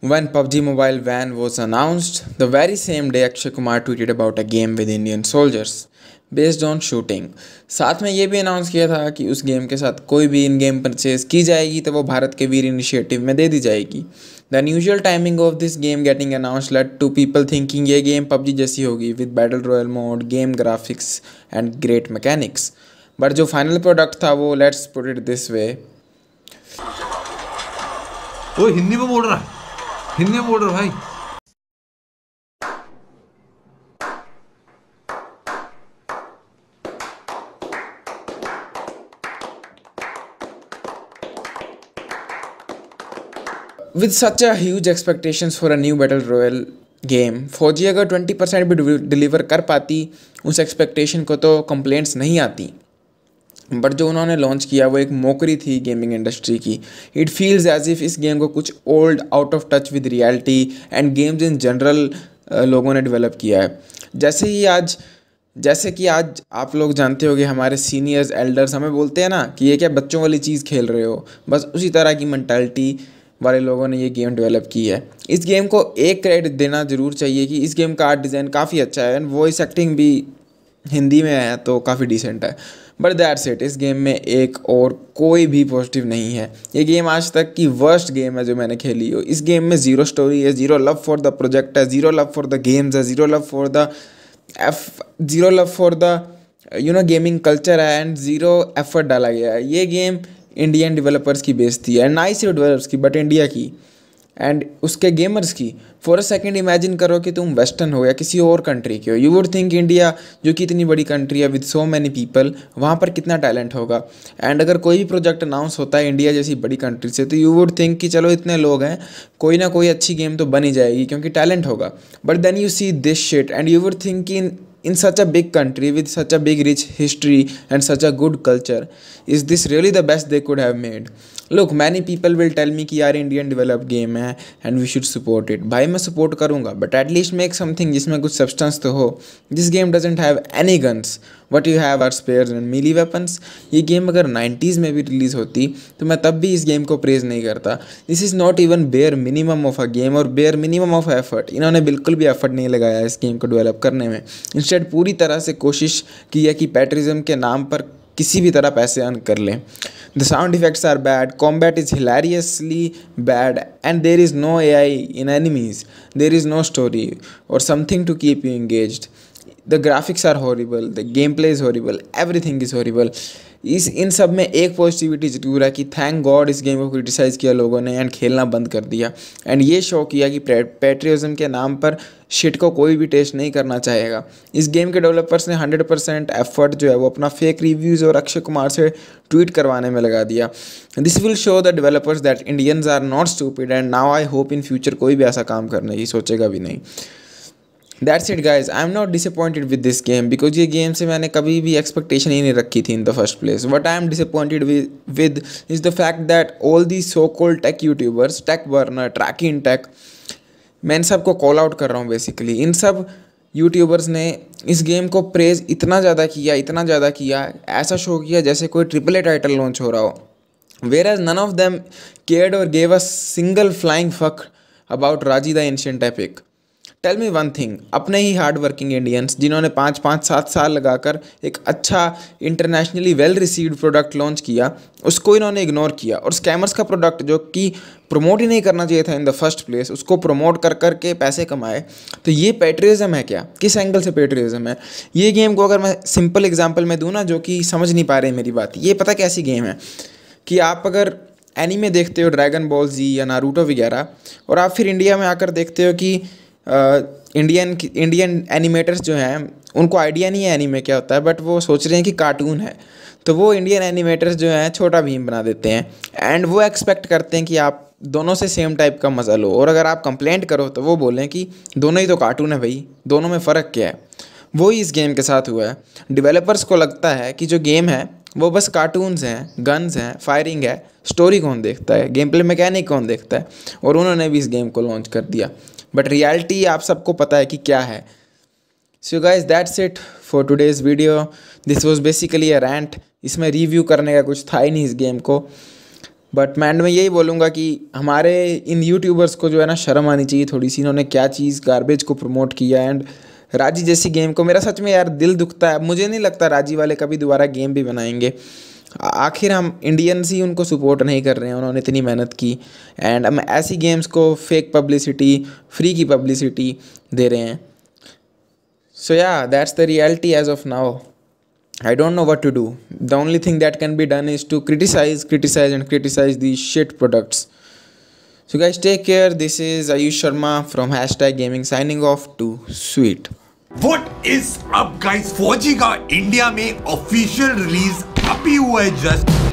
When PUBG Mobile ban was announced, the very same day Akshay Kumar tweeted about a game with Indian soldiers based on shooting. साथ में ये भी announce किया था कि उस गेम के साथ कोई भी इन गेम परचेज की जाएगी तो वो भारत के वीर इनिशिएटिव में दे दी जाएगी the unusual timing of this game getting announce late to people thinking ये गेम पबजी जैसी होगी with battle royale mode game graphics and great mechanics but जो फाइनल प्रोडक्ट था वो let's put it this way वो हिंदी में बोल रहा है हिंदी में बोल रहे भाई With such a huge expectations for a new battle royal game Fauji अगर 20% भी डिलीवर कर पाती उस एक्सपेक्टेशन को तो कंप्लेंट्स नहीं आती बट जो उन्होंने लॉन्च किया वो एक मोकरी थी गेमिंग इंडस्ट्री की इट फील्स एज इफ़ इस गेम को कुछ old out of touch with reality and games in general लोगों ने डेवलप किया है जैसे ही आज जैसे कि आज आप लोग जानते हो हमारे सीनियर्स एल्डर्स हमें बोलते हैं ना कि ये क्या बच्चों वाली चीज़ खेल रहे हो बस उसी तरह की मैंटेलिटी वाले लोगों ने ये गेम डेवलप की है इस गेम को एक क्रेडिट देना ज़रूर चाहिए कि इस गेम का आर्ट डिज़ाइन काफ़ी अच्छा है एंड वॉइस एक्टिंग भी हिंदी में है तो काफ़ी डिसेंट है बट दैट सेट इस गेम में एक और कोई भी पॉजिटिव नहीं है ये गेम आज तक की वर्स्ट गेम है जो मैंने खेली हो इस गेम में ज़ीरो स्टोरी है zero love for the project है zero love for the games है zero love for the F zero love for the you know gaming culture है एंड ज़ीरो एफर्ट डाला गया है ये गेम इंडियन डेवलपर्स की base थी एंड नाइस डेवलपर्स की बट इंडिया की एंड उसके गेमर्स की फॉर अ सेकेंड इमेजिन करो कि तुम वेस्टर्न हो या किसी और कंट्री के हो यू वुड थिंक इंडिया जो कि इतनी बड़ी कंट्री है विद सो मैनी पीपल वहाँ पर कितना टैलेंट होगा एंड अगर कोई भी प्रोजेक्ट अनाउंस होता है इंडिया जैसी बड़ी कंट्री से तो यू वुड थिंक कि चलो इतने लोग हैं कोई ना कोई अच्छी गेम तो बन ही जाएगी क्योंकि टैलेंट होगा but then you see this shit and you would think कि in such a big country with such a big rich history and such a good culture is this really the best they could have made look many people will tell me कि यार Indian develop game है and we should support it भाई मैं support करूँगा but at least make something जिसमें कुछ substance तो हो this game doesn't have any guns what you have are spear and melee weapons ये गेम अगर नाइन्टीज़ में भी रिलीज़ होती तो मैं तब भी इस गेम को प्रेज नहीं करता this is not even bare minimum of a game और बेयर मिनिमम ऑफ एफर्ट इन्होंने बिल्कुल भी एफर्ट नहीं लगाया इस गेम को डेवलप करने में इंस्टेड पूरी तरह से कोशिश की है कि पैट्रिज्म के नाम पर किसी भी तरह पैसे अर्न कर लें the sound effects are bad combat is hilariously bad and there is no A I in enemies there is no story और something to keep you engage the graphics are horrible the game play is horrible everything is horrible इस इन सब में एक positivity जरूर है कि thank God इस गेम को क्रिटिसाइज़ किया लोगों ने एंड खेलना बंद कर दिया एंड ये शो किया कि पेट्रियज़म के नाम पर शिट को कोई भी टेस्ट नहीं करना चाहेगा इस गेम के डेवलपर्स ने 100 परसेंट एफर्ट जो है वो अपना फेक रिव्यूज़ और अक्षय कुमार से ट्वीट करवाने में लगा दिया this will show the developers that Indians are not stupid and now I hope in future कोई भी ऐसा काम करने की सोचेगा भी नहीं that's it guys I am not disappointed with this game because ये गेम से मैंने कभी भी एक्सपेक्टेशन ही नहीं रखी थी in the first place what I am disappointed with is the fact that all the so called tech YouTubers take Burner Trakin Tech मैं इन सब को कॉल आउट कर रहा हूँ बेसिकली इन सब यूट्यूबर्स ने इस गेम को प्रेज़ इतना ज़्यादा किया इतना ज़्यादा किया ऐसा शो किया जैसे कोई ट्रिपल ए टाइटल लॉन्च हो रहा हो whereas none of them cared और gave a single flying fuck about Raji the ancient epic tell me one thing अपने ही हार्ड वर्किंग इंडियंस जिन्होंने पाँच पाँच सात साल लगाकर एक अच्छा internationally well received product launch किया उसको इन्होंने इग्नोर किया और स्कैमर्स का प्रोडक्ट जो कि प्रमोट ही नहीं करना चाहिए था इन द फर्स्ट प्लेस उसको प्रमोट कर कर के पैसे कमाए तो ये पेट्रियज़म है क्या किस एंगल से पेट्रियज़म है ये गेम को अगर मैं सिंपल एग्जाम्पल में दूँ ना जो कि समझ नहीं पा रही मेरी बात ये पता कैसी गेम है कि आप अगर एनीमे देखते हो ड्रैगन बॉल जी या नारूटो वगैरह और आप फिर इंडिया में आकर देखते हो कि इंडियन इंडियन एनिमेटर्स जो हैं उनको आइडिया नहीं है एनीमे क्या होता है बट वो सोच रहे हैं कि कार्टून है तो वो इंडियन एनिमेटर्स जो हैं छोटा भीम बना देते हैं एंड वो एक्सपेक्ट करते हैं कि आप दोनों से सेम टाइप का मज़ा लो और अगर आप कंप्लेंट करो तो वो बोलें कि दोनों ही तो कार्टून है भाई दोनों में फ़र्क क्या है वो ही इस गेम के साथ हुआ है डिवेलपर्स को लगता है कि जो गेम है वो बस कार्टून्स हैं गन्स हैं फायरिंग है स्टोरी कौन देखता है गेम प्ले मैकेनिक कौन देखता है और उन्होंने भी इस गेम को लॉन्च कर दिया बट रियलिटी आप सबको पता है कि क्या है so guys that's it for today's video this was basically a rant इसमें रिव्यू करने का कुछ था ही नहीं इस गेम को बट मैं एंड में यही बोलूँगा कि हमारे इन यूट्यूबर्स को जो है ना शर्म आनी चाहिए थोड़ी सी इन्होंने क्या चीज़ गार्बेज को प्रमोट किया एंड राजी जैसी गेम को मेरा सच में यार दिल दुखता है मुझे नहीं लगता राजी वाले कभी दोबारा गेम भी बनाएंगे आखिर हम इंडियंस ही उनको सपोर्ट नहीं कर रहे हैं उन्होंने इतनी मेहनत की एंड हम ऐसी गेम्स को फेक पब्लिसिटी फ्री की पब्लिसिटी दे रहे हैं so yeah that's the reality as of now I don't know what to do the only thing that can be done is to criticise criticise and criticise the shit products so guys take care this is Ayush Sharma from hashtag gaming signing off to sweet what is up guys Fauji का India में official release Happy wedges.